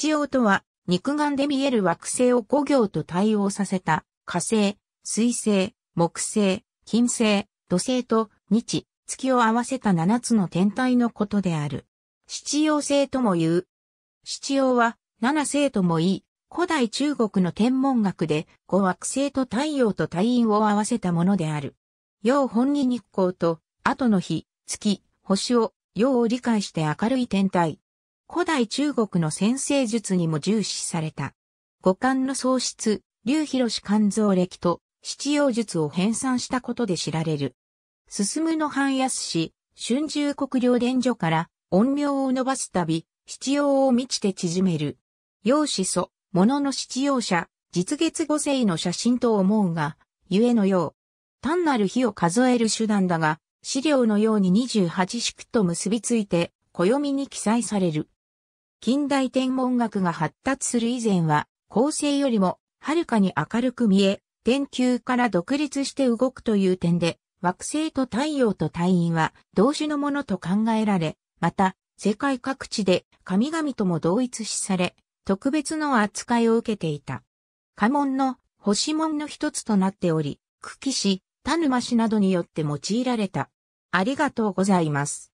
必要とは、肉眼で見える惑星を5行と対応させた、火星、水星、木星、金星、土星と日、月を合わせた7つの天体のことである。七曜星とも言う。七曜は七星とも言い、古代中国の天文学で五惑星と太陽と太陰を合わせたものである。陽本に日光と、後の日、月、星を、陽を理解して明るい天体。古代中国の先生術にも重視された。五感の創出、劉広肝臓歴と七葉術を編纂したことで知られる。進むの半安氏、春秋国領伝所から音名を伸ばすたび、七葉を満ちて縮める。陽子祖、物の七葉者、実月五世の写真と思うが、ゆえのよう。単なる日を数える手段だが、資料のように28宿と結びついて、暦に記載される。近代天文学が発達する以前は、恒星よりも、はるかに明るく見え、天球から独立して動くという点で、惑星と太陽と太陰は同種のものと考えられ、また、世界各地で神々とも同一視され、特別の扱いを受けていた。家紋の星門の一つとなっており、久喜市、田沼市などによって用いられた。ありがとうございます。